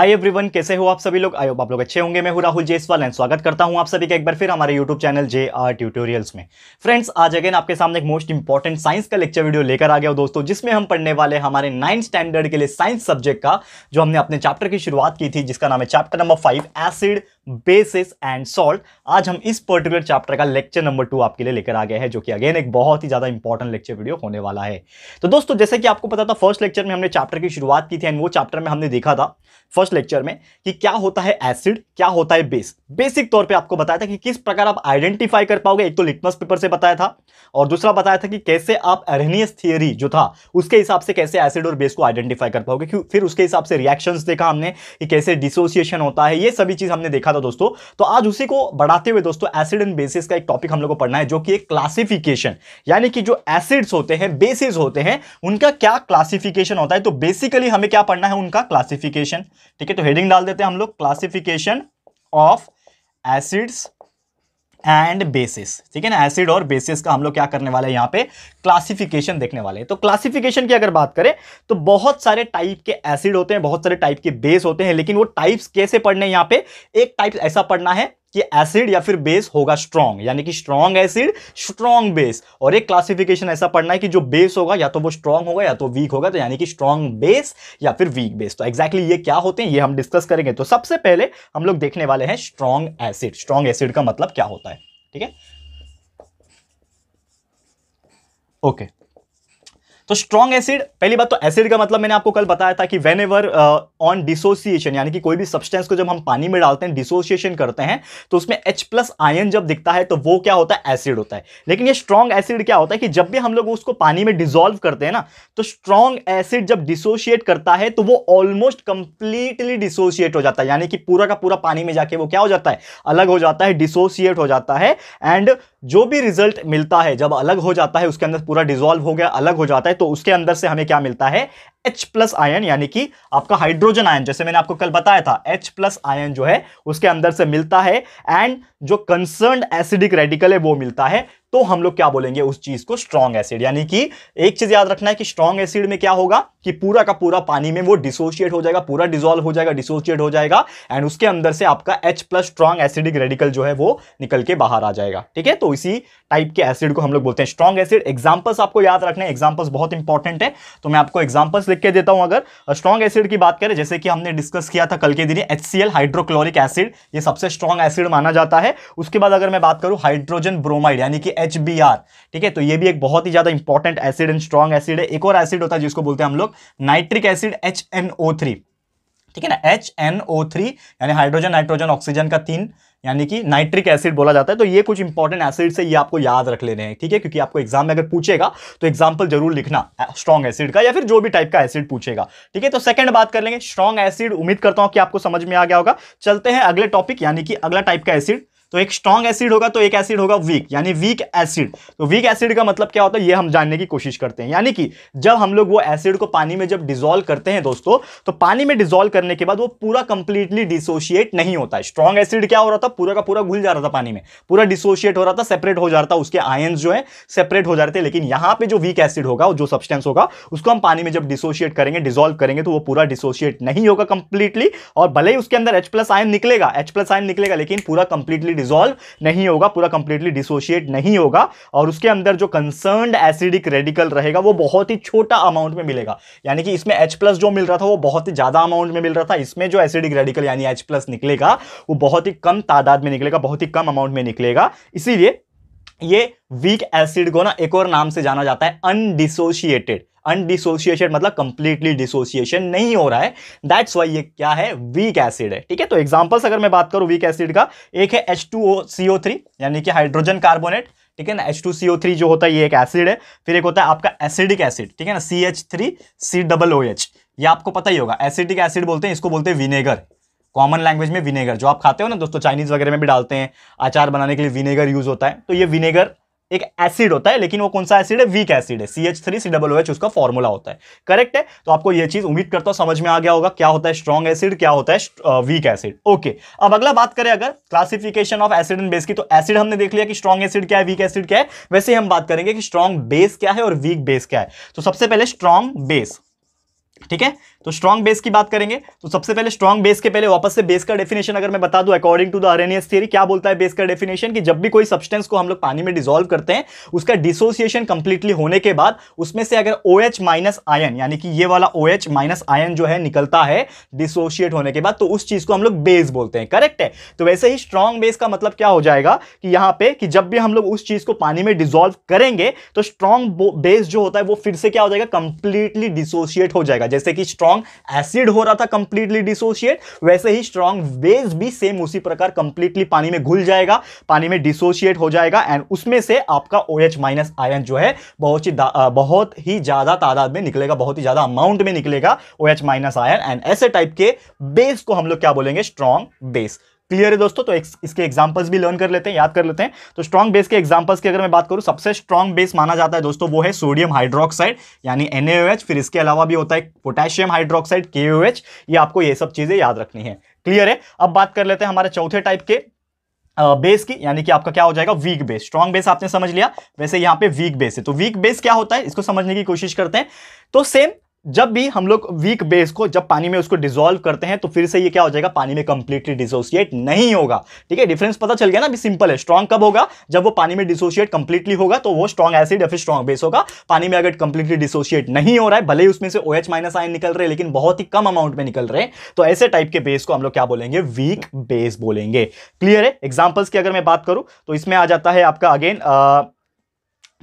Hi everyone कैसे हो आप सभी लोग आयो आप लोग अच्छे होंगे मैं हूं राहुल जेसवाल एंड स्वागत करता हूं आप सभी का एक बार फिर हमारे YouTube channel J R tutorials में फ्रेंड्स आज अगेन आपके सामने एक मोस्ट इंपॉर्टेंट साइंस का लेक्चर वीडियो लेकर आ गया दोस्तों जिसमें हम पढ़ने वाले हमारे नाइन्थ स्टैंडर्ड के लिए साइंस सब्जेक्ट का जो हमने अपने चैप्टर की शुरुआत की थी जिसका नाम है chapter number five acid bases and salt आज हम इस पर्टिकुलर चैप्टर का लेक्चर नंबर टू आपके लिए लेकर आ गए हैं जो कि अगेन एक बहुत ही ज़्यादा इंपॉर्टेंट लेक्चर वीडियो होने वाला है तो दोस्तों जैसे कि आपको पता था फर्स्ट लेक्चर में हमने चैप्टर की शुरुआत की थी एंड वो चैप्टर में हमने देखा था फर्स्ट लेक्चर में कि क्या होता है एसिड क्या होता है बेस बेसिक तौर पर आपको बताया था कि किस प्रकार आप आइडेंटिफाई कर पाओगे एक तो लिटमस पेपर से बताया था और दूसरा बताया था कि कैसे आप एरनियस थियरी जो था उसके हिसाब से कैसे एसिड और बेस को आइडेंटिफाई कर पाओगे फिर उसके हिसाब से रिएक्शन देखा हमने कि कैसे डिसोसिएशन होता है ये सभी चीज़ हमने देखा था दोस्तों तो आज उसी को बढ़ाते हुए दोस्तों एसिड एंड बेसिस का एक टॉपिक हम लोग को पढ़ना है जो कि एक क्लासिफिकेशन यानी कि जो एसिड्स होते हैं बेसिस होते हैं उनका क्या क्लासिफिकेशन होता है तो बेसिकली हमें क्या पढ़ना है उनका क्लासिफिकेशन ठीक है तो हेडिंग डाल देते हैं हम लोग classification of acids and bases ठीक है ना एसिड और बेसिस का हम लोग क्या करने वाले हैं यहाँ पे क्लासिफिकेशन देखने वाले हैं तो क्लासिफिकेशन की अगर बात करें तो बहुत सारे टाइप के एसिड होते हैं बहुत सारे टाइप के बेस होते हैं लेकिन वो टाइप्स कैसे पढ़ने यहाँ पे एक टाइप ऐसा पढ़ना है कि एसिड या फिर बेस होगा स्ट्रॉन्ग यानी कि स्ट्रॉन्ग एसिड स्ट्रॉन्ग बेस और एक क्लासिफिकेशन ऐसा पढ़ना है कि जो बेस होगा या तो वो स्ट्रॉन्ग होगा या तो वीक होगा तो यानी कि स्ट्रॉन्ग बेस या फिर वीक बेस तो एक्जैक्टली exactly ये क्या होते हैं ये हम डिस्कस करेंगे तो सबसे पहले हम लोग देखने वाले हैं स्ट्रॉन्ग एसिड स्ट्रॉन्ग एसिड का मतलब क्या होता है ठीक है ओके okay. तो स्ट्रॉन्ग एसिड पहली बात तो एसिड का मतलब मैंने आपको कल बताया था कि वेन एवर ऑन डिसोसिएशन यानी कि कोई भी सब्सटेंस को जब हम पानी में डालते हैं डिसोसिएशन करते हैं तो उसमें H प्लस आयन जब दिखता है तो वो क्या होता है एसिड होता है लेकिन ये स्ट्रॉन्ग एसिड क्या होता है कि जब भी हम लोग उसको पानी में डिजोल्व करते हैं ना तो स्ट्रॉन्ग एसिड जब डिसोशिएट करता है तो वो ऑलमोस्ट कंप्लीटली डिसोशिएट हो जाता है यानी कि पूरा का पूरा पानी में जाके वो क्या हो जाता है अलग हो जाता है डिसोशिएट हो जाता है एंड जो भी रिजल्ट मिलता है जब अलग हो जाता है उसके अंदर पूरा डिजोल्व हो गया अलग हो जाता है तो उसके अंदर से हमें क्या मिलता है H प्लस आयन यानी कि आपका हाइड्रोजन आयन जैसे मैंने आपको कल बताया था H प्लस आयन जो है उसके अंदर से मिलता है एंड जो कंसर्न एसिडिक रेडिकल है वो मिलता है तो हम लोग क्या बोलेंगे उस चीज को स्ट्रॉन्ग एसिड यानी कि एक चीज याद रखना है कि स्ट्रॉन्ग एसिड में क्या होगा कि पूरा का पूरा पानी में वो डिसोशिएट हो जाएगा पूरा डिजोल्व हो जाएगा डिसोशिएट हो जाएगा एंड उसके अंदर से आपका H plus strong acidic radical जो है वो निकल के बाहर आ जाएगा ठीक है तो इसी टाइप के एसिड को हम लोग बोलते हैं स्ट्रॉन्ग एसिड एग्जाम्पल्स आपको याद रखना है एग्जाम्पल्स बहुत इंपॉर्टेंट है तो मैं आपको एग्जाम्पल्स लिख के देता हूं अगर स्ट्रॉन्ग एसिड की बात करें जैसे कि हमने डिस्कस किया था कल के दिन एच हाइड्रोक्लोरिक एसिड ये सबसे स्ट्रॉन्ग एसिड माना जाता है उसके बाद अगर मैं बात करूँ हाइड्रोजन ब्रोमाइड यानी कि एच ठीक है तो ये भी एक बहुत ही ज्यादा important acid and strong acid है एक और एसिड होता है जिसको बोलते हैं हम लोग नाइट्रिक एसिड एच ठीक है ना एच एन ओ थ्री यानी हाइड्रोजन नाइट्रोजन ऑक्सीजन का तीन यानी कि नाइट्रिक एसिड बोला जाता है तो ये कुछ इंपॉर्टेंट एसिड से ये आपको याद रख लेने हैं ठीक है क्योंकि आपको एग्जाम में अगर पूछेगा तो एग्जाम्पल जरूर लिखना स्ट्रॉन्ग एसिड का या फिर जो भी टाइप का एसिड पूछेगा ठीक है तो सेकंड बात कर लेंगे स्ट्रॉन्ग एसिड उम्मीद करता हूं कि आपको समझ में आ गया होगा चलते हैं अगले टॉपिक यानी कि अगला टाइप का एसिड तो एक स्ट्रॉन्ग एसिड होगा तो एक एसिड होगा वीक यानी वीक एसिड तो वीक एसिड का मतलब क्या होता है ये हम जानने की कोशिश करते हैं यानी कि जब हम लोग वो एसिड को पानी में जब डिजोल्व करते हैं दोस्तों तो पानी में डिजोल्व करने के बाद वो पूरा कंप्लीटली डिसोशिएट नहीं होता है स्ट्रॉन्ग एसिड क्या हो रहा था पूरा का पूरा घुल जा रहा था पानी में पूरा डिसोशिएट हो रहा था सेपरेट हो जा रहा था उसके आयन जो है सेपरेट हो जा रहे थे लेकिन यहाँ पे जो वीक एसिड होगा जो सब्सटेंस होगा उसको हम पानी में जब डिसोशिएट करेंगे डिजोल्व करेंगे तो वो पूरा डिसोशिएट नहीं होगा कंप्लीटली और भले ही उसके अंदर एच प्लस आयन निकलेगा एच प्लस आयन निकलेगा लेकिन पूरा कंप्लीटली डिजोल्व नहीं होगा पूरा कंप्लीटली डिसोशिएट नहीं होगा और उसके अंदर जो कंसर्न एसिडिक रेडिकल रहेगा वो बहुत ही छोटा अमाउंट में मिलेगा यानी कि इसमें एच जो मिल रहा था वो बहुत ही ज़्यादा अमाउंट में मिल रहा था इसमें जो एसिडिक रेडिकल यानी एच निकलेगा वो बहुत ही कम तादाद में निकलेगा बहुत ही कम अमाउंट में निकलेगा इसीलिए ये वीक एसिड को ना एक और नाम से जाना जाता है अनडिसोशिएटेड अनडिसोसिएशन मतलब कंप्लीटली डिसोसिएशन नहीं हो रहा है दैट्स वाई ये क्या है वीक एसिड है ठीक है तो एग्जाम्पल्स अगर मैं बात करूँ वीक एसिड का एक है एच टू थ्री यानी कि हाइड्रोजन कार्बोनेट ठीक है ना H two C O three जो होता है ये एक एसिड है फिर एक होता है आपका एसिडिक एसिड ठीक है ना C H three C double O H ये आपको पता ही होगा एसिडिक एसिड बोलते हैं इसको बोलते हैं विनेगर कॉमन लैंग्वेज में विनेगर जो आप खाते हो ना दोस्तों चाइनीज वगैरह में भी डालते हैं अचार बनाने के लिए विनेगर यूज होता है तो ये विनेगर एक एसिड होता है लेकिन वो कौन सा एसिड है वीक एसिड है C H three C double H उसका फॉर्मूला होता है करेक्ट है तो आपको ये चीज उम्मीद करता हूं समझ में आ गया होगा क्या होता है स्ट्रॉन्ग एसिड क्या होता है वीक एसिड ओके अब अगला बात करें अगर classification of acid and base की तो एसिड हमने देख लिया कि स्ट्रॉन्ग एसिड क्या है वीक एसिड क्या है वैसे हम बात करेंगे कि स्ट्रॉन्ग बेस क्या है और वीक बेस क्या है तो सबसे पहले स्ट्रॉन्ग बेस ठीक है तो स्ट्रॉन्ग बेस की बात करेंगे तो सबसे पहले स्ट्रॉन्ग बेस के पहले वापस से बेस का डेफिनेशन अगर मैं बता दूं according to the Arrhenius theory क्या बोलता है बेस का डेफिनेशन कि जब भी कोई सब्सटेंस को हम लोग पानी में डिजोल्व करते हैं उसका डिसोसिएशन कंप्लीटली होने के बाद उसमें से अगर ओ एच माइनस आयन यानी कि ये वाला ओ एच माइनस आयन जो है निकलता है डिसोशिएट होने के बाद तो उस चीज को हम लोग बेस बोलते हैं करेक्ट है तो वैसे ही स्ट्रॉन्ग बेस का मतलब क्या हो जाएगा कि यहां पर कि जब भी हम लोग उस चीज को पानी में डिजोल्व करेंगे तो स्ट्रॉन्ग बेस जो होता है वो फिर से क्या हो जाएगा कंप्लीटली डिसोशिएट हो जाएगा जैसे कि स्ट्रॉन्ग एसिड हो रहा था कंप्लीटली डिसोशिएट वैसे ही स्ट्रॉन्ग बेस भी सेम उसी प्रकार कंप्लीटली पानी में घुल जाएगा पानी में डिसोशिएट हो जाएगा एंड उसमें से आपका ओ एच माइनस आयन जो है बहुत ही बहुत ही ज़्यादा तादाद में निकलेगा बहुत ही ज़्यादा अमाउंट में निकलेगा O H minus ion and ऐसे टाइप के बेस को हम लोग क्या बोलेंगे स्ट्रॉन्ग बेस क्लियर है दोस्तों तो इसके एग्जाम्पल्स भी लर्न कर लेते हैं याद कर लेते हैं तो स्ट्रॉन्ग बेस के एग्जाम्पल्स की अगर मैं बात करूँ सबसे स्ट्रॉन्ग बेस माना जाता है दोस्तों वो है सोडियम हाइड्रोक्साइड यानी एनएओएच फिर इसके अलावा भी होता है पोटेशियम हाइड्रोक्साइड केओएच ये आपको ये सब चीज़ें याद रखनी है क्लियर है अब बात कर लेते हैं हमारे चौथे टाइप के बेस की यानी कि आपका क्या हो जाएगा वीक बेस स्ट्रॉन्ग बेस आपने समझ लिया वैसे यहां पे वीक बेस है तो वीक बेस क्या होता है इसको समझने की कोशिश करते हैं तो सेम जब भी हम लोग वीक बेस को जब पानी में उसको डिजोल्व करते हैं तो फिर से ये क्या हो जाएगा पानी में कंप्लीटली डिसोसिएट नहीं होगा ठीक है डिफरेंस पता चल गया ना अभी सिंपल है स्ट्रॉन्ग कब होगा जब वो पानी में डिसोशिएट कंप्लीटली होगा तो वो स्ट्रॉन्ग एसिड या फिर स्ट्रॉन्ग बेस होगा पानी में अगर कंप्लीटली डिसोसिएट नहीं हो रहा है भले ही उसमें से ओ एच माइनस आयन निकल रहे हैं लेकिन बहुत ही कम अमाउंट में निकल रहे हैं तो ऐसे टाइप के बेस को हम लोग क्या बोलेंगे वीक बेस बोलेंगे क्लियर है एग्जाम्पल्स की अगर मैं बात करूं तो इसमें आ जाता है आपका again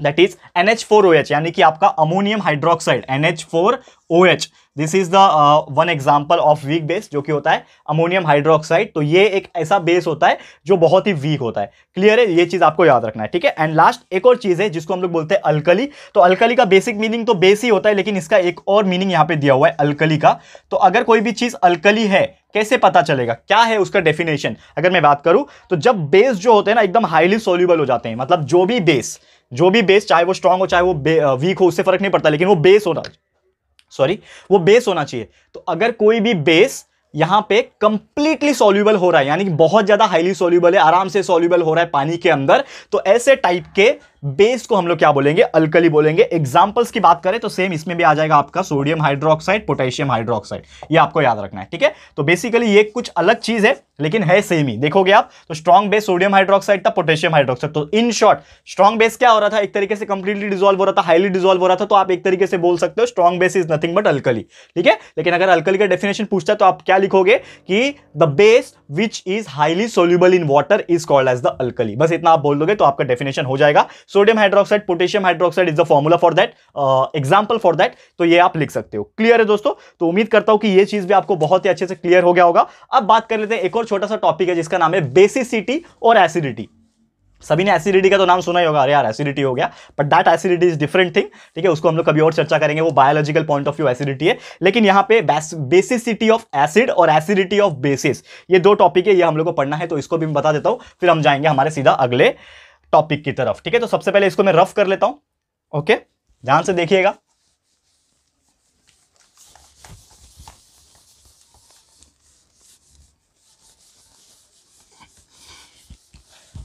that is N H four O H यानी कि आपका ammonium hydroxide N H four O H this is the one example of weak base जो कि होता है अमोनियम हाइड्रोक्साइड तो ये एक ऐसा बेस होता है जो बहुत ही वीक होता है क्लियर है ये चीज़ आपको याद रखना है ठीक है एंड लास्ट एक और चीज़ है जिसको हम लोग बोलते हैं अल्कली तो अल्कली का बेसिक मीनिंग तो बेस ही होता है लेकिन इसका एक और मीनिंग यहाँ पे दिया हुआ है अल्कली का तो अगर कोई भी चीज़ अल्कली है कैसे पता चलेगा क्या है उसका डेफिनेशन अगर मैं बात करूं तो जब बेस जो होते हैं ना एकदम हाईली सोल्यूबल हो जाते हैं मतलब जो भी बेस जो भी बेस चाहे वो स्ट्रांग हो चाहे वो वीक हो उससे फर्क नहीं पड़ता लेकिन वो बेस होना सॉरी वो बेस होना चाहिए तो अगर कोई भी बेस यहाँ पे कंप्लीटली सोल्यूबल हो रहा है यानी कि बहुत ज़्यादा हाईली सोल्यूबल है आराम से सोल्यूबल हो रहा है पानी के अंदर तो ऐसे टाइप के बेस को हम लोग क्या बोलेंगे अल्कली बोलेंगे एग्जाम्पल्स की बात करें तो सेम इसमें भी आ जाएगा आपका सोडियम हाइड्रोक्साइड पोटेशियम हाइड्रोक्साइड ये आपको याद रखना है ठीक है तो बेसिकली ये कुछ अलग चीज है लेकिन है सेम ही देखोगे आप तो स्ट्रॉन्ग बेस सोडियम हाइड्रोक्साइड था पोटेशियम हाइड्रोक्साइड तो इन शॉर्ट स्ट्रॉन्ग बेस क्या हो रहा था एक तरीके से कंप्लीटली डिजोल्व हो रहा था हाईली डिजोल्व हो रहा था तो आप एक तरीके से बोल सकते हो strong base is nothing but alkali ठीक है लेकिन अगर अल्कली का डेफिनेशन पूछता है तो आप क्या लिखोगे कि the base which is highly soluble in water is called as the alkali बस इतना आप बोल दोगे तो आपका डेफिनेशन हो जाएगा so sodium hydroxide potassium hydroxide is the formula for that example for that तो ये आप लिख सकते हो क्लियर है दोस्तों तो उम्मीद करता हूं कि ये चीज भी आपको बहुत ही अच्छे से क्लियर हो गया होगा अब बात कर लेते हैं एक और छोटा सा टॉपिक है जिसका नाम है बेसिसिटी और एसिडिटी सभी ने एसिडिटी का तो नाम सुना ही होगा अरे यार एसिडिटी हो गया but that acidity is different thing ठीक है उसको हम लोग कभी और चर्चा करेंगे वो biological point of view acidity है लेकिन यहाँ पे बेसिसिटी ऑफ एसिड और एसिडिटी ऑफ बेसिस ये दो टॉपिक है ये हम लोग को पढ़ना है तो इसको भी मैं बता देता हूँ फिर हम जाएंगे हमारे सीधा अगले टॉपिक की तरफ ठीक है तो सबसे पहले इसको मैं रफ कर लेता हूं ओके ध्यान से देखिएगा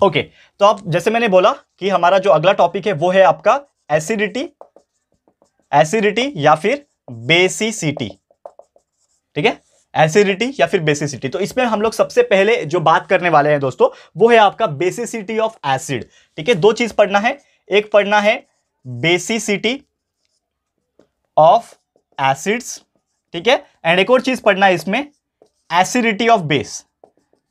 ओके तो आप जैसे मैंने बोला कि हमारा जो अगला टॉपिक है वो है आपका एसिडिटी एसिडिटी या फिर बेसिसिटी ठीक है एसिडिटी या फिर बेसिसिटी तो इसमें हम लोग सबसे पहले जो बात करने वाले हैं दोस्तों वो है आपका बेसिसिटी ऑफ एसिड ठीक है दो चीज पढ़ना है एक पढ़ना है बेसिसिटी ऑफ एसिड्स ठीक है एंड एक और चीज पढ़ना है इसमें acidity of base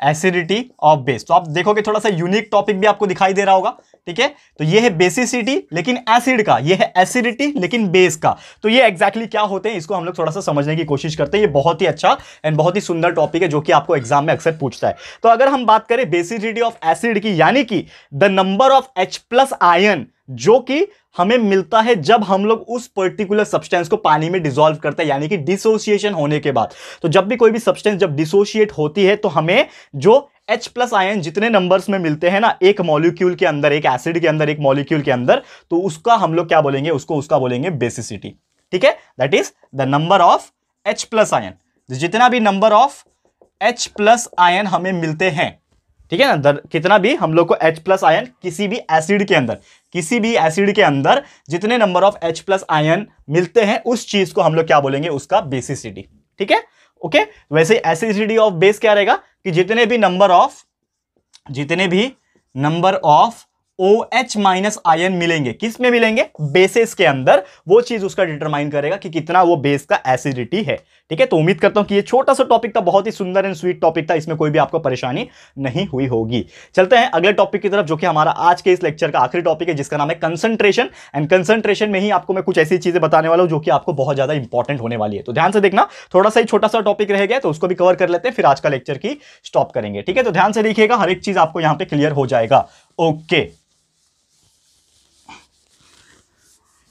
acidity of base तो आप देखोगे थोड़ा सा यूनिक टॉपिक भी आपको दिखाई दे रहा होगा ठीक है तो ये है बेसिसिटी लेकिन एसिड का ये है एसिडिटी लेकिन बेस का तो ये एग्जैक्टली exactly क्या होते हैं इसको हम लोग थोड़ा सा समझने की कोशिश करते हैं ये बहुत ही अच्छा एंड बहुत ही सुंदर टॉपिक है जो कि आपको एग्जाम में अक्सर पूछता है तो अगर हम बात करें बेसिसिटी ऑफ एसिड की यानी कि the number of H plus ion जो कि हमें मिलता है जब हम लोग उस पर्टिकुलर सब्सटेंस को पानी में डिसॉल्व करते हैं यानी कि डिसोसिएशन होने के बाद तो जब भी कोई भी सब्सटेंस जब डिसोशिएट होती है तो हमें जो एच प्लस आयन जितने नंबर्स में मिलते हैं ना एक मॉलिक्यूल के अंदर एक एसिड के अंदर एक मॉलिक्यूल के अंदर तो उसका हम लोग क्या बोलेंगे उसको उसका बोलेंगे बेसिसिटी ठीक है that is the number of H plus ion जितना भी number of H plus ion हमें मिलते हैं ठीक है ना दर, कितना भी हम लोग को H प्लस आयन किसी भी एसिड के अंदर किसी भी एसिड के अंदर जितने number of H plus ion मिलते हैं उस चीज को हम लोग क्या बोलेंगे उसका बेसिसिटी ठीक है ओके वैसे एसिडिटी ऑफ बेस क्या रहेगा कि जितने भी नंबर ऑफ जितने भी number of O H minus ion मिलेंगे किस में मिलेंगे बेसिस के अंदर वो चीज उसका डिटरमाइन करेगा कि कितना वो बेस का एसिडिटी है ठीक है तो उम्मीद करता हूं कि ये छोटा सा टॉपिक था बहुत ही सुंदर एंड स्वीट टॉपिक था इसमें कोई भी आपको परेशानी नहीं हुई होगी चलते हैं अगले टॉपिक की तरफ जो कि हमारा आज के इस लेक्चर का आखिरी टॉपिक है जिसका नाम है कंसंट्रेशन एंड कंसंट्रेशन में ही आपको मैं कुछ ऐसी चीजें बताने वाला हूं जो कि आपको बहुत ज्यादा इंपॉर्टेंट होने वाली है तो ध्यान से देखना थोड़ा सा ही छोटा सा टॉपिक रह गया तो उसको भी कवर कर लेते हैं फिर आज का लेक्चर की स्टॉप करेंगे ठीक है तो ध्यान से देखिएगा हर एक चीज आपको यहां पे क्लियर हो जाएगा ओके okay.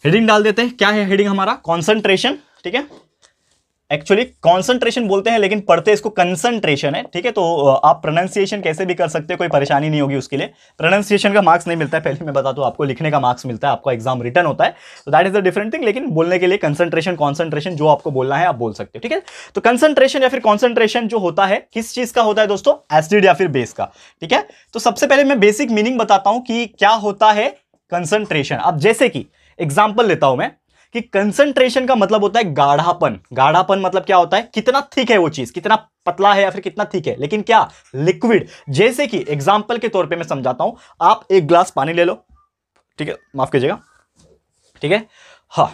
हेडिंग डाल देते हैं क्या है हेडिंग हमारा कॉन्सेंट्रेशन ठीक है एक्चुअली कॉन्सेंट्रेशन बोलते हैं लेकिन पढ़ते इसको कंसंट्रेशन है ठीक है तो आप प्रोनाउंसिएशन कैसे भी कर सकते हो कोई परेशानी नहीं होगी उसके लिए प्रोनाउंसिएशन का मार्क्स नहीं मिलता है पहले मैं बता दूं आपको लिखने का मार्क्स मिलता है आपका एग्जाम रिटर्न होता है तो that is a different thing लेकिन बोलने के लिए कंसंट्रेशन कॉन्सेंट्रेशन जो आपको बोलना है आप बोल सकते हो ठीक है तो कंसंट्रेशन या फिर कॉन्सेंट्रेशन जो होता है किस चीज़ का होता है दोस्तों एसिड या फिर बेस का ठीक है तो सबसे पहले मैं बेसिक मीनिंग बताता हूँ कि क्या होता है कंसंट्रेशन अब जैसे कि एग्जाम्पल लेता हूं मैं कि कंसंट्रेशन का मतलब होता है गाढ़ापन गाढ़ापन मतलब क्या होता है कितना थिक है वो चीज कितना पतला है या फिर कितना थिक है लेकिन क्या लिक्विड जैसे कि एग्जाम्पल के तौर पे मैं समझाता हूं आप एक ग्लास पानी ले लो ठीक है माफ कीजिएगा ठीक है हा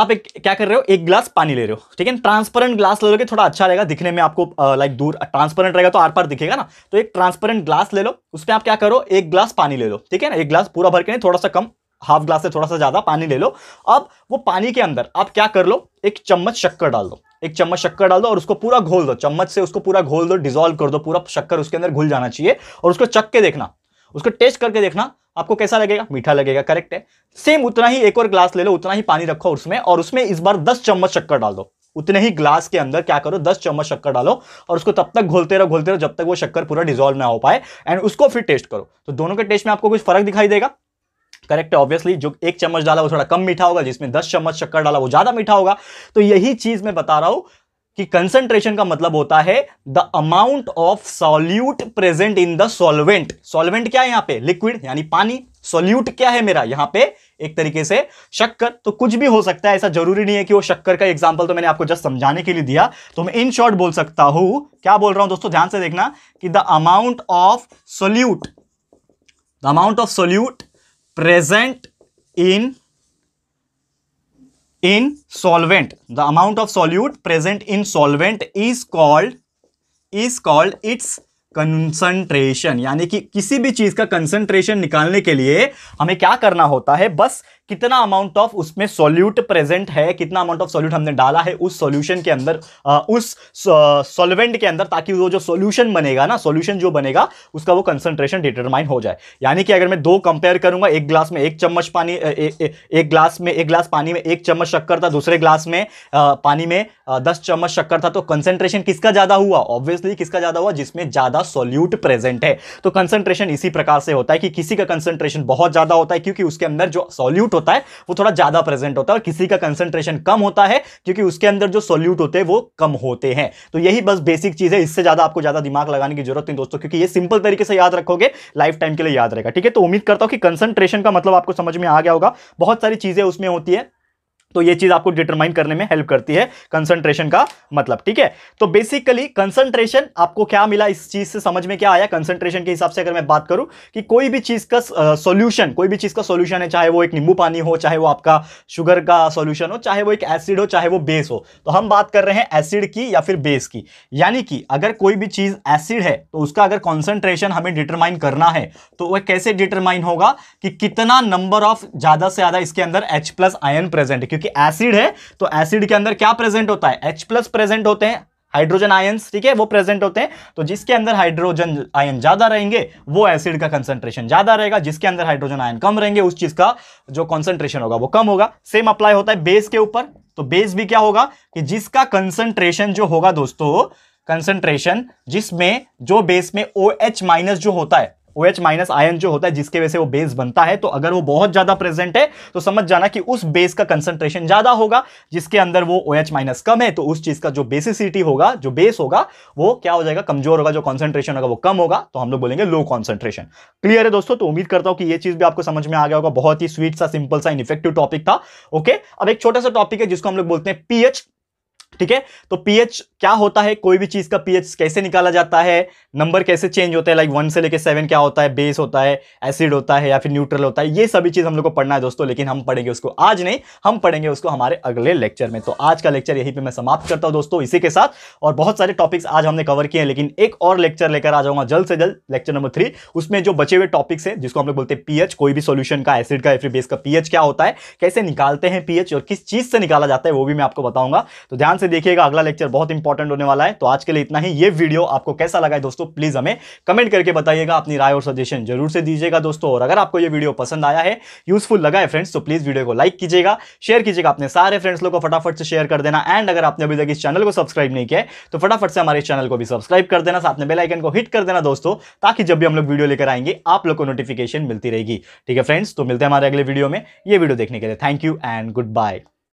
आप एक क्या कर रहे हो एक ग्लास पानी ले रहे हो ठीक है ट्रांसपेरेंट ग्लास ले कि थोड़ा अच्छा रहेगा दिखने में आपको लाइक दूर ट्रांसपेरेंट रहेगा तो आर पार दिखेगा ना तो एक ट्रांसपेरेंट ग्लास ले लो उसमें आप क्या करो एक ग्लास पानी ले लो ठीक है ना एक ग्लास पूरा भर के नहीं थोड़ा सा कम हाफ ग्लास से थोड़ा सा ज़्यादा पानी ले लो अब वो पानी के अंदर आप क्या कर लो एक चम्मच शक्कर डाल दो एक चम्मच शक्कर डाल दो और उसको पूरा घोल दो चम्मच से उसको पूरा घोल दो डिजोल्व कर दो पूरा शक्कर उसके अंदर घुल जाना चाहिए और उसको चक के देखना उसको टेस्ट करके देखना आपको कैसा लगेगा मीठा लगेगा करेक्ट है सेम उतना ही एक और ग्लास ले लो उतना ही पानी रखो उसमें और उसमें इस बार दस चम्मच शक्कर डाल दो उतने ही ग्लास के अंदर क्या करो दस चम्मच शक्कर डालो और उसको तब तक घोलते रहो घोलते रहो जब तक वो शक्कर पूरा डिजोल्व ना हो पाए एंड उसको फिर टेस्ट करो तो दोनों के टेस्ट में आपको कुछ फर्क दिखाई देगा करेक्ट है ऑब्वियसली जो एक चम्मच डाला वो थोड़ा कम मीठा होगा जिसमें दस चम्मच शक्कर डाला वो ज़्यादा मीठा होगा तो यही चीज़ मैं बता रहा हूं कि कंसंट्रेशन का मतलब होता है the amount of solute present in the solvent solvent क्या है यहां पे लिक्विड यानी पानी सॉल्यूट क्या है मेरा यहां पे एक तरीके से शक्कर तो कुछ भी हो सकता है ऐसा जरूरी नहीं है कि वो शक्कर का एग्जाम्पल तो मैंने आपको जस्ट समझाने के लिए दिया तो मैं इन शॉर्ट बोल सकता हूं क्या बोल रहा हूं दोस्तों ध्यान से देखना कि the amount of solute the amount of solute present in in solvent the amount of solute present in solvent is called is called its concentration यानी कि किसी भी चीज का कंसंट्रेशन निकालने के लिए हमें क्या करना होता है बस कितना अमाउंट ऑफ उसमें सॉल्यूट प्रेजेंट है कितना अमाउंट ऑफ सॉल्यूट हमने डाला है उस सॉल्यूशन के अंदर आ, उस सॉल्वेंट के अंदर ताकि वो जो सॉल्यूशन बनेगा ना सॉल्यूशन जो बनेगा उसका वो कंसंट्रेशन डिटरमाइन हो जाए यानी कि अगर मैं दो कंपेयर करूंगा एक ग्लास में एक चम्मच पानी ए, ए, एक ग्लास में एक ग्लास पानी में एक चम्मच शक्कर था दूसरे ग्लास में आ, पानी में आ, दस चम्मच शक्कर था तो कंसेंट्रेशन किसका ज़्यादा हुआ ऑब्वियसली किसका ज़्यादा हुआ जिसमें ज़्यादा सोल्यूट प्रेजेंट है तो कंसेंट्रेशन इसी प्रकार से होता है कि किसी का कंसेंट्रेशन बहुत ज़्यादा होता है क्योंकि उसके अंदर जो सोल्यूट होता है वो थोड़ा ज़्यादा प्रेजेंट होता है और किसी का कंसनट्रेशन कम होता है क्योंकि उसके अंदर जो सोल्यूट होते हैं वो कम होते हैं तो यही बस बेसिक चीज़ है इससे ज़्यादा आपको ज़्यादा दिमाग लगाने की जरूरत नहीं दोस्तों क्योंकि ये सिंपल तरीके से याद रखोगे लाइफ टाइम के लिए याद रहेगा ठीक है तो उम्मीद करता हूँ कि कंसनट्रेशन का मतलब आपको समझ में आ गया होगा बहुत सारी चीज़ें उसमें होती है तो ये चीज़ आपको डिटरमाइन करने में हेल्प करती है कंसंट्रेशन का मतलब ठीक है तो बेसिकली कंसंट्रेशन आपको क्या मिला इस चीज़ से समझ में क्या आया कंसंट्रेशन के हिसाब से अगर मैं बात करूं कि कोई भी चीज़ का सॉल्यूशन uh, कोई भी चीज़ का सॉल्यूशन है चाहे वो एक नींबू पानी हो चाहे वो आपका शुगर का सोल्यूशन हो चाहे वो एक एसिड हो चाहे वो बेस हो तो हम बात कर रहे हैं एसिड की या फिर बेस की यानी कि अगर कोई भी चीज़ एसिड है तो उसका अगर कॉन्सेंट्रेशन हमें डिटरमाइन करना है तो वह कैसे डिटरमाइन होगा कि कितना नंबर ऑफ ज़्यादा से ज़्यादा इसके अंदर एच प्लस आयन प्रेजेंट है क्योंकि एसिड है तो एसिड के अंदर क्या प्रेजेंट होता है एच प्लस प्रेजेंट होते हैं हाइड्रोजन आयंस ठीक है वो प्रेजेंट होते हैं तो जिसके अंदर हाइड्रोजन आयन ज्यादा रहेंगे वो एसिड का कंसंट्रेशन ज्यादा रहेगा जिसके अंदर हाइड्रोजन आयन कम रहेंगे उस चीज का जो कॉन्सेंट्रेशन होगा वो कम होगा सेम अप्लाई होता है बेस के ऊपर तो बेस भी क्या होगा कि जिसका कंसंट्रेशन जो होगा दोस्तों कंसंट्रेशन जिसमें जो बेस में ओ OH जो होता है OH एच माइनस आयन जो होता है जिसके वजह से वो बेस बनता है तो अगर वो बहुत ज्यादा प्रेजेंट है तो समझ जाना कि उस बेस का कंसंट्रेशन ज्यादा होगा जिसके अंदर वो ओ एच माइनस कम है तो उस चीज का जो बेसिसिटी होगा जो बेस होगा वो क्या हो जाएगा कमजोर होगा जो कॉन्सेंट्रेशन होगा वो कम होगा तो हम लोग बोलेंगे लो कॉन्सेंट्रेशन क्लियर है दोस्तों तो उम्मीद करता हूं कि यह चीज भी आपको समझ में आ गया होगा बहुत ही स्वीट सा सिंपल सा इन इफेक्टिव टॉपिक था ओके अब एक छोटा सा टॉपिक है जिसको हम लोग बोलते हैं पीएच ठीक है तो पीएच क्या होता है कोई भी चीज का पीएच कैसे निकाला जाता है नंबर कैसे चेंज होता है लाइक वन से लेके सेवन क्या होता है बेस होता है एसिड होता है या फिर न्यूट्रल होता है ये सभी चीज हम लोग को पढ़ना है दोस्तों लेकिन हम पढ़ेंगे उसको आज नहीं हम पढ़ेंगे उसको हमारे अगले लेक्चर में तो आज का लेक्चर यही पर मैं समाप्त करता हूं दोस्तों इसी के साथ और बहुत सारे टॉपिक्स आज हमने कवर किए हैं लेकिन एक और लेक्चर लेकर आ जाऊंगा जल्द से जल्द लेक्चर नंबर थ्री उसमें जो बचे हुए टॉपिक्स है जिसको हम लोग बोलते हैं पीएच कोई भी सोल्यूशन का एसिड का या फिर बेस का पीएच क्या होता है कैसे निकालते हैं पीएच और किस चीज से निकाला जाता है वो भी मैं आपको बताऊंगा तो ध्यान से देखिएगा अगला लेक्चर बहुत इंपॉर्टेंट होने वाला है तो आज के लिए इतना ही ये वीडियो आपको कैसा लगा है दोस्तों प्लीज हमें कमेंट करके बताइएगा अपनी राय और सजेशन जरूर से दीजिएगा दोस्तों और अगर आपको यह वीडियो पसंद आया है यूजफुल लगा है फ्रेंड्स तो प्लीज वीडियो को लाइक कीजिएगा शेयर कीजिएगा अपने सारे फ्रेंड्स लोग को फटाफट से शेयर कर देना एंड अगर आपने अभी तक इस चैनल को सब्सक्राइब नहीं किया तो फटाफट से हमारे चैनल को भी सब्सक्राइब कर देना साथ में बेलाइकन को हिट कर देना दोस्तों ताकि जब भी हम लोग वीडियो लेकर आएंगे आप लोग को नोटिफिकेशन मिलती रहेगी ठीक है फ्रेंड्स तो मिलते हैं हमारे अगले वीडियो में ये वीडियो देखने के लिए thank you and good bye